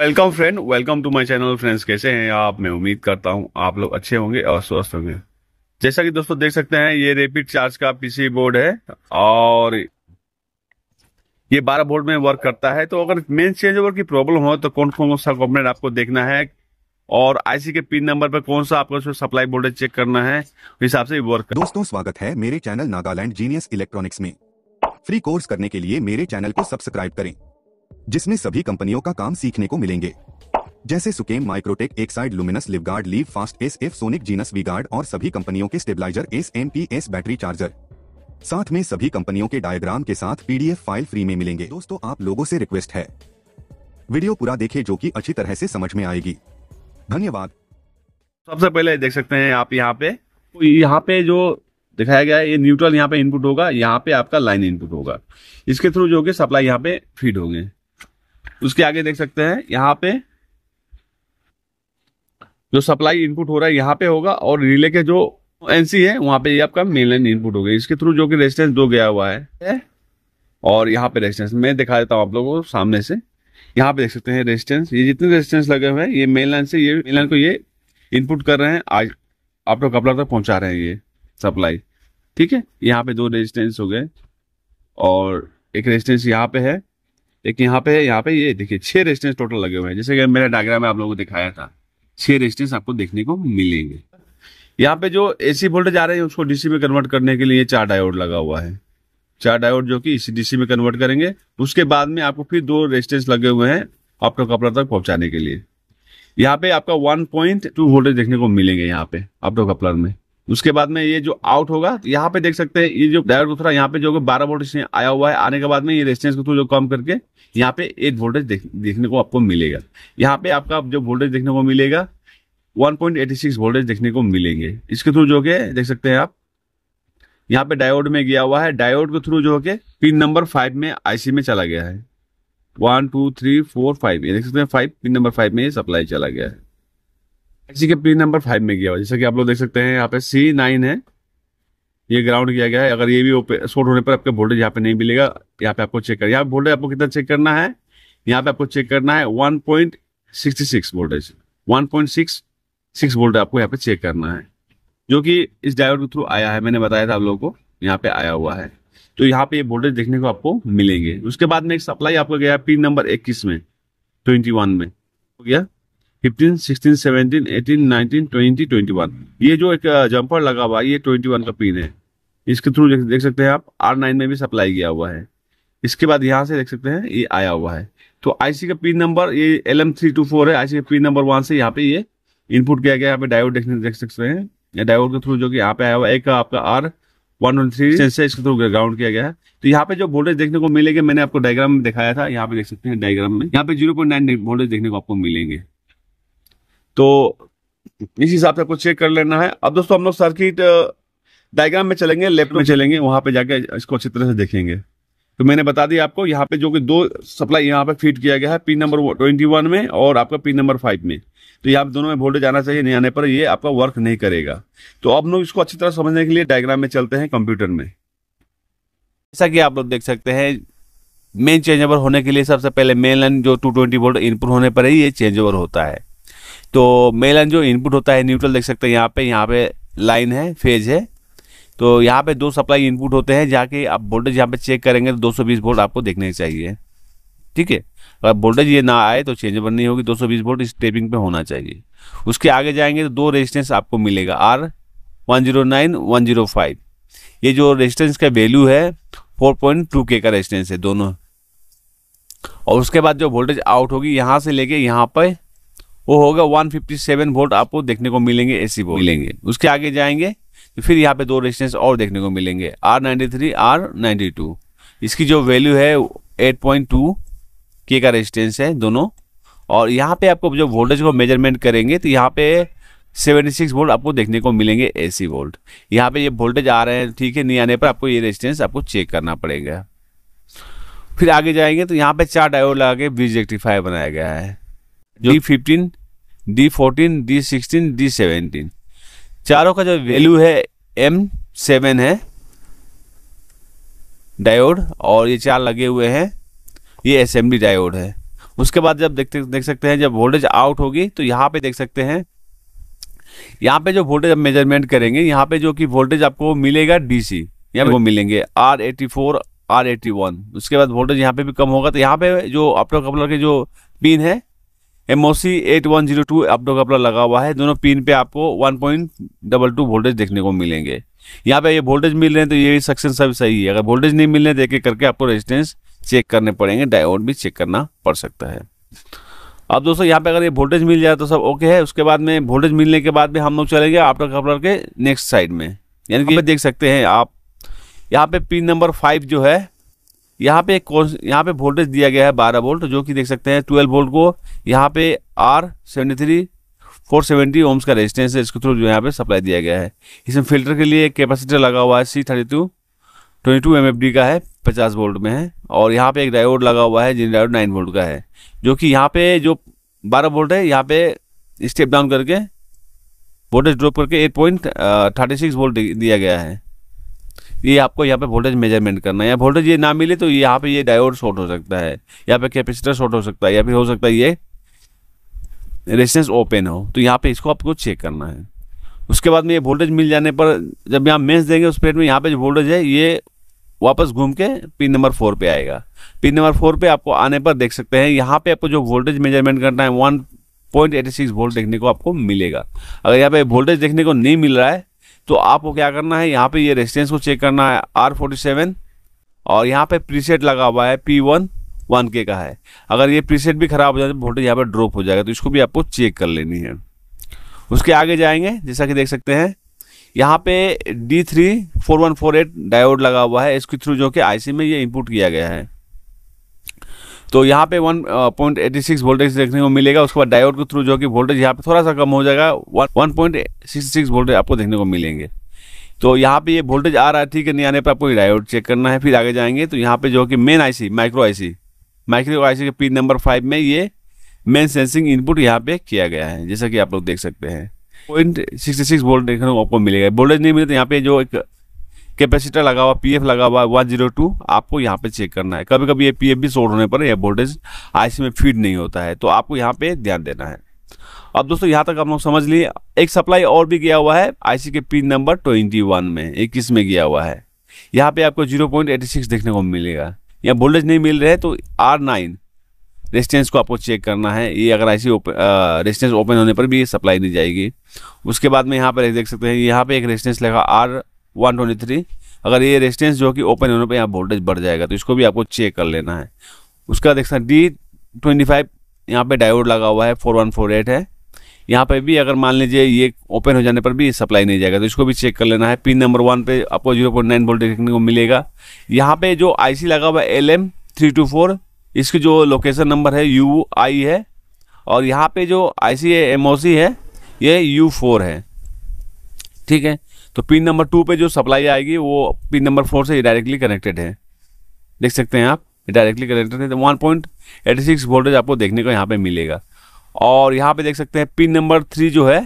welcome friend welcome to my channel friends कैसे हैं आप मैं उम्मीद करता हूं आप लोग अच्छे होंगे और स्वस्थ होंगे जैसा कि दोस्तों देख सकते हैं ये रेपिड चार्ज का पीसी बोर्ड है और ये 12 बोर्ड में वर्क करता है तो अगर मेन चेंज ओवर की प्रॉब्लम हो तो कौन कौन सा कंपोनेंट आपको देखना है और आईसी के पिन नंबर पर कौन सा आपको सप्लाई वोल्टेज चेक करना है हिसाब से वर्क दोस्तों स्वागत है मेरे चैनल नागालैंड जीनियस इलेक्ट्रॉनिक्स में फ्री कोर्स करने के लिए मेरे चैनल को सब्सक्राइब करें जिसमें सभी कंपनियों का काम सीखने को मिलेंगे जैसे Sukam Microtek Exide Luminous Livguard Livfast S F Sonic Genus Vguard और सभी कंपनियों के stabiliser S M P S battery charger साथ में सभी कंपनियों के डायग्राम के साथ पीडीएफ फाइल फ्री में मिलेंगे दोस्तों आप लोगों से रिक्वेस्ट है वीडियो पूरा देखे जो कि अच्छी तरह से समझ में आएगी धन्यवाद सबसे पहले देख सकते हैं आप यहाँ पे तो यहाँ पे जो दिखाया गया है ये न्यूट्रल यहाँ पे इनपुट होगा यहाँ पे आपका लाइन इनपुट होगा इसके थ्रू जो कि सप्लाई यहाँ पे फीड होंगे उसके आगे देख सकते हैं यहाँ पे जो सप्लाई इनपुट हो रहा है यहाँ पे होगा और रिले के जो एनसी है वहां पे ये आपका मेन लाइन इनपुट होगा इसके थ्रू जो कि रेजिस्टेंस दो गया हुआ है और यहाँ पे रेजिस्टेंस मैं दिखा देता हूँ आप लोगों को सामने से यहाँ पे देख सकते हैं रेजिस्टेंस ये जितने रेजिस्टेंस लगे हुए हैं ये मेन लाइन से ये मेन लाइन को ये इनपुट कर रहे हैं आज आप लोग कपड़ा तक पहुंचा रहे हैं ये सप्लाई ठीक है यहाँ पे दो रेजिस्टेंस हो गए और एक रेजिस्टेंस यहाँ पे है लेकिन यहाँ पे यहाँ पे ये देखिए छह रेजिस्टेंस टोटल लगे हुए हैं जैसे कि मेरे डायग्राम में आप लोगों को दिखाया था छह रेजिस्टेंस आपको देखने को मिलेंगे यहाँ पे जो एसी वोल्टेज आ रहे हैं उसको डीसी में कन्वर्ट करने के लिए चार डायोड लगा हुआ है चार डायोड जो कि इसी डीसी में कन्वर्ट करेंगे उसके बाद में आपको फिर दो रेजिस्टेंस लगे हुए हैं आपको कपड़ा तक पहुंचाने के लिए यहाँ पे आपका टू वोल्टेज देखने को मिलेंगे यहाँ पे आपको कपलर में उसके बाद में ये जो आउट होगा यहाँ पे देख सकते हैं ये जो डायोड को यहाँ पे जो बारह वोल्ट आया हुआ है आने के बाद में ये रेजिस्टेंस को थ्रू जो कम करके यहाँ पे एट वोल्टेज देख, देखने को आपको मिलेगा यहाँ पे आपका जो वोल्टेज देखने को मिलेगा 1.86 वोल्टेज देखने को मिलेंगे इसके थ्रू जो के देख सकते हैं आप यहाँ पे डायोड में गया हुआ है डायोड के थ्रू जो के पिन नंबर फाइव में आईसी में चला गया है one two three four five ये देख सकते हैं फाइव पिन नंबर फाइव में ये सप्लाई चला गया है एसी के पिन नंबर फाइव में किया हुआ जैसा कि आप लोग देख सकते हैं यहाँ पे सी नाइन है ये ग्राउंड किया गया है अगर ये भी शॉर्ट होने पर आपके वोल्टेज यहाँ पे नहीं मिलेगा यहाँ पे आपको चेक कर यहाँ वोल्टेज आपको कितना चेक करना है यहाँ पे आपको चेक करना है one point sixty six voltage one point six six volt आपको यहाँ पे चेक करना है जो कि इस डायोड के थ्रू आया है मैंने बताया था आप लोगों को यहाँ पे आया हुआ है तो यहाँ पे ये वोल्टेज देखने को आपको मिलेंगे उसके बाद में एक सप्लाई आपको गया पिन नंबर इक्कीस में ट्वेंटी वन में हो गया sixteen seventeen eighteen nineteen twenty twenty one ये जो एक जंपर लगा हुआ है ये वन का पिन है इसके थ्रू देख, सकते हैं आप आर नाइन में भी सप्लाई किया हुआ है इसके बाद यहाँ से देख सकते हैं ये आया हुआ है तो आईसी का पिन नंबर ये L M three two four है आईसी का पिन नंबर वन से यहाँ पे ये इनपुट किया गया यहाँ पे डायोड देखने देख सकते हैं डायोड के थ्रू जो कि यहाँ पे आया हुआ है एक आपका R one one three sensor इसके थ्रू ग्राउंड किया गया है तो यहाँ पे जो वोल्टेज देखने को मिलेगा मैंने आपको डायग्राम में दिखाया था यहाँ पे देख सकते हैं डायग्राम में यहाँ पे जीरो पॉइंट नाइन वोल्टेज देखने को आपको मिलेंगे तो इस हिसाब से कुछ चेक कर लेना है अब दोस्तों हम लोग सर्किट डायग्राम में चलेंगे लेफ्ट में चलेंगे वहां पे जाके इसको अच्छी तरह से देखेंगे तो मैंने बता दिया आपको यहाँ पे जो कि दो सप्लाई यहाँ पे फिट किया गया है पिन नंबर ट्वेंटी वन में और आपका पिन नंबर फाइव में तो यहाँ दोनों में वोल्टेज आना चाहिए नहीं आने पर ये आपका वर्क नहीं करेगा तो अब लोग इसको अच्छी तरह समझने के लिए डायग्राम में चलते हैं कंप्यूटर में जैसा कि आप लोग देख सकते हैं मेन चेंज ओवर होने के लिए सबसे पहले मेन लाइन जो ट्वेंटी वोल्ट इनपुट होने पर ही ये चेंज ओवर होता है तो लाइन जो इनपुट होता है न्यूट्रल देख सकते हैं यहाँ पे यहाँ पे लाइन है फेज है तो यहाँ पे दो सप्लाई इनपुट होते हैं जाके आप वोल्टेज यहाँ पे चेक करेंगे तो 220 वोल्ट आपको देखने चाहिए ठीक है अगर वोल्टेज ये ना आए तो चेंज नहीं होगी 220 वोल्ट इस टेपिंग पे होना चाहिए उसके आगे जाएंगे तो दो रेजिस्टेंस आपको मिलेगा आर 109 105 ये जो रेजिस्टेंस का वैल्यू है टू के का रेजिस्टेंस है दोनों और उसके बाद जो वोल्टेज आउट होगी यहाँ से लेके यहाँ पर वो होगा 157 वोल्ट आपको देखने को मिलेंगे ए वोल्ट मिलेंगे उसके आगे जाएंगे तो फिर यहाँ पे दो रेजिस्टेंस और देखने को मिलेंगे R ninety three R ninety two इसकी जो वैल्यू है एट पॉइंट टू के का रेजिस्टेंस है दोनों और यहाँ पे आपको जो वोल्टेज को मेजरमेंट करेंगे तो यहाँ पे 76 वोल्ट आपको देखने को मिलेंगे ए सी वोल्ट यहाँ पे ये वोल्टेज आ रहे हैं ठीक है नहीं आने पर आपको ये रेजिस्टेंस आपको चेक करना पड़ेगा फिर आगे जाएंगे तो यहाँ पे चार डायोड लगा के बीज रेक्टिफायर बनाया गया है D fifteen D fourteen D sixteen D seventeen चारों का जो वैल्यू है एम सेवन है डायोड और ये चार लगे हुए हैं ये असेंबली डायोड है उसके बाद जब देखते देख सकते हैं जब वोल्टेज आउट होगी तो यहाँ पे देख सकते हैं यहाँ पे जो वोल्टेज आप मेजरमेंट करेंगे यहाँ पे जो कि वोल्टेज आपको मिलेगा डीसी यहाँ पे वो मिलेंगे R eighty four R eighty one उसके बाद वोल्टेज यहाँ पे भी कम होगा तो यहाँ पे जो ऑप्टो कपलर के जो पिन है M O C eight one zero two optocoupler लगा हुआ है दोनों पिन पे आपको one point double two voltage देखने को मिलेंगे यहाँ पे ये वोल्टेज मिल रहे हैं तो ये सक्सेस सब सही है अगर वोल्टेज नहीं मिल रहे तो एक एक करके आपको रेजिस्टेंस चेक करने पड़ेंगे डायोड भी चेक करना पड़ सकता है अब दोस्तों यहाँ पे अगर ये वोल्टेज मिल जाए तो सब ओके है उसके बाद में वोल्टेज मिलने के बाद भी हम लोग चलेंगे गए आफ्टर कपलर के नेक्स्ट साइड में यानी कि देख सकते हैं आप यहाँ पे पिन नंबर फाइव जो है यहाँ पे यहाँ पे वोल्टेज दिया गया है 12 वोल्ट जो कि देख सकते हैं 12 वोल्ट को यहाँ पे R seventy three four seventy ohms का रेजिस्टेंस है इसके थ्रू जो यहाँ पे सप्लाई दिया गया है इसमें फिल्टर के लिए कैपेसिटर लगा हुआ है C thirty two twenty two M F D का है पचास वोल्ट में है और यहाँ पे एक डायोड लगा हुआ है जिन डायोड नाइन वोल्ट का है जो कि यहाँ पे जो बारह वोल्ट है यहाँ पे स्टेप डाउन करके वोल्टेज ड्रॉप करके eight point thirty six volt दिया गया है ये आपको यहाँ पे वोल्टेज मेजरमेंट करना है या वोल्टेज ये ना मिले तो यहाँ पे ये डायोड शॉर्ट हो सकता है यहाँ पे कैपेसिटर शॉर्ट हो सकता है या फिर हो सकता है ये रेजिस्टेंस ओपन हो तो यहाँ पे इसको आपको चेक करना है उसके बाद में ये वोल्टेज मिल जाने पर जब यहाँ मेंस देंगे उस प्लेट में यहाँ पे जो वोल्टेज है ये वापस घूम के पिन नंबर फोर पे आएगा पिन नंबर फोर पे आपको आने पर देख सकते हैं यहाँ पे आपको जो वोल्टेज मेजरमेंट करना है one point eighty six volt देखने को आपको मिलेगा अगर यहाँ पे वोल्टेज देखने को नहीं मिल रहा है तो आपको क्या करना है यहाँ पे ये रेजिस्टेंस को चेक करना है आर फोर्टी सेवन और यहाँ पे प्रीसेट लगा हुआ है पी वन वन के का है अगर ये प्रीसेट भी खराब हो जाए तो वोल्टेज यहाँ पर ड्रॉप हो जाएगा तो इसको भी आपको चेक कर लेनी है उसके आगे जाएंगे जैसा कि देख सकते हैं यहाँ पे D three four one four eight diode लगा हुआ है इसके थ्रू जो कि आईसी में ये इनपुट किया गया है तो यहाँ पे one point eighty six voltage देखने को मिलेगा उसके बाद डायोड के थ्रू जो कि वोल्टेज यहाँ पे थोड़ा सा कम हो जाएगा वन पॉइंट सिक्स वोल्टेज आपको देखने को मिलेंगे तो यहाँ पे ये वोल्टेज आ रहा है ठीक है नहीं आने पर आपको डायोड चेक करना है फिर आगे जाएंगे तो यहाँ पे जो कि main IC micro IC micro IC के पिन नंबर फाइव में ये मेन सेंसिंग इनपुट यहाँ पे किया गया है जैसा कि आप लोग देख सकते हैं पॉइंट सिक्सटी सिक्स वोल्ट देखने को आपको मिलेगा वोल्टेज नहीं मिले तो यहाँ पे जो एक कैपेसिटर लगा हुआ पीएफ लगा हुआ वन जीरो टू आपको यहाँ पे चेक करना है कभी कभी ये पीएफ भी शोर होने पर यह वोल्टेज आईसी में फीड नहीं होता है तो आपको यहाँ पे ध्यान देना है अब दोस्तों यहाँ तक हम लोग समझ लिए एक सप्लाई और भी गया हुआ है आईसी के पिन नंबर ट्वेंटी वन में इक्कीस में गया हुआ है यहाँ पे आपको जीरो पॉइंट एटी सिक्स देखने को मिलेगा यहाँ वोल्टेज नहीं मिल रहे तो आर नाइन रेजिस्टेंस को आपको चेक करना है ये अगर ऐसी रेजिस्टेंस ओपन होने पर भी सप्लाई दी जाएगी उसके बाद में यहाँ पर देख सकते हैं यहाँ पे एक रेजिस्टेंस लगा आर 123 अगर ये रेजिस्टेंस जो कि ओपन होने पर यहाँ वोल्टेज बढ़ जाएगा तो इसको भी आपको चेक कर लेना है उसका बाद देखना डी ट्वेंटी फाइव यहाँ पर डायोड लगा हुआ है फोर वन फोर एट है यहाँ पे भी अगर मान लीजिए ये ओपन हो जाने पर भी सप्लाई नहीं जाएगा तो इसको भी चेक कर लेना है पिन नंबर वन पे आपको जीरो पॉइंट नाइन वोल्ट देखने को मिलेगा यहाँ पे जो आईसी लगा हुआ है L M three two four इसकी जो लोकेशन नंबर है यू आई है और यहाँ पे जो आई सी एम ओ सी है ये यू फोर है ठीक है तो पिन नंबर टू पे जो सप्लाई आएगी वो पिन नंबर फोर से डायरेक्टली कनेक्टेड है देख सकते हैं आप डायरेक्टली कनेक्टेड है तो one point eighty six voltage आपको देखने को यहाँ पे मिलेगा और यहाँ पे देख सकते हैं पिन नंबर थ्री जो है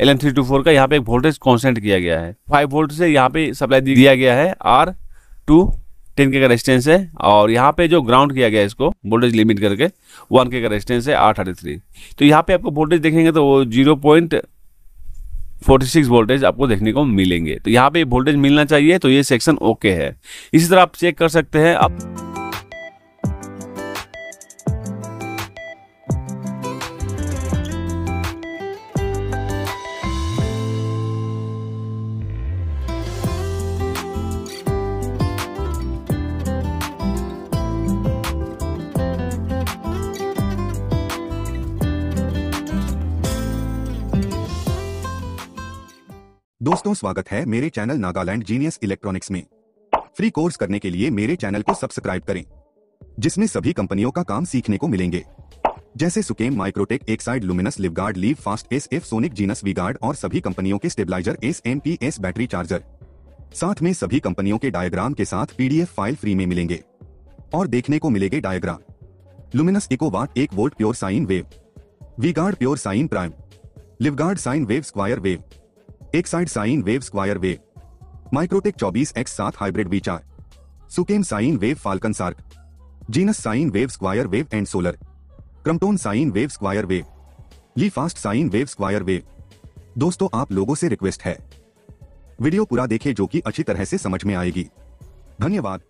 L M three two four का यहाँ पे एक वोल्टेज कॉन्सेंट किया गया है फाइव वोल्ट से यहाँ पे सप्लाई दिया गया है आर टू टेन के का रेजिस्टेंस है और यहाँ पे जो ग्राउंड किया गया है इसको वोल्टेज लिमिट करके वन के का रेजिस्टेंस है आर थर्टी थ्री तो यहाँ पे आपको वोल्टेज देखेंगे तो वो जीरो पॉइंट 46 वोल्टेज आपको देखने को मिलेंगे तो यहाँ पे वोल्टेज मिलना चाहिए तो ये सेक्शन ओके है इसी तरह आप चेक कर सकते हैं आप दोस्तों स्वागत है मेरे चैनल नागालैंड जीनियस इलेक्ट्रॉनिक्स में फ्री कोर्स करने के लिए मेरे चैनल को सब्सक्राइब करें जिसमें सभी कंपनियों का काम सीखने को मिलेंगे जैसे Sukam Microtek Exide Luminous Livguard Livfast S F Sonic Genus Vguard और सभी कंपनियों के stabiliser S M P S battery charger साथ में सभी कंपनियों के डायग्राम के साथ पीडीएफ फाइल फ्री में मिलेंगे और देखने को मिलेंगे डायग्राम लुमिनस इको वाट एक volt pure sine wave Vguard pure sine prime Livguard sine wave square wave Exide sine wave square wave Microtek चौबीस एक्स सात हाइब्रिड विचार सुकेम साइन वेव फाल्कन सार्क Genus sine wave square wave and solar क्रमटोन sine wave square wave Livfast sine wave square wave दोस्तों आप लोगों से request है वीडियो पूरा देखें जो कि अच्छी तरह से समझ में आएगी धन्यवाद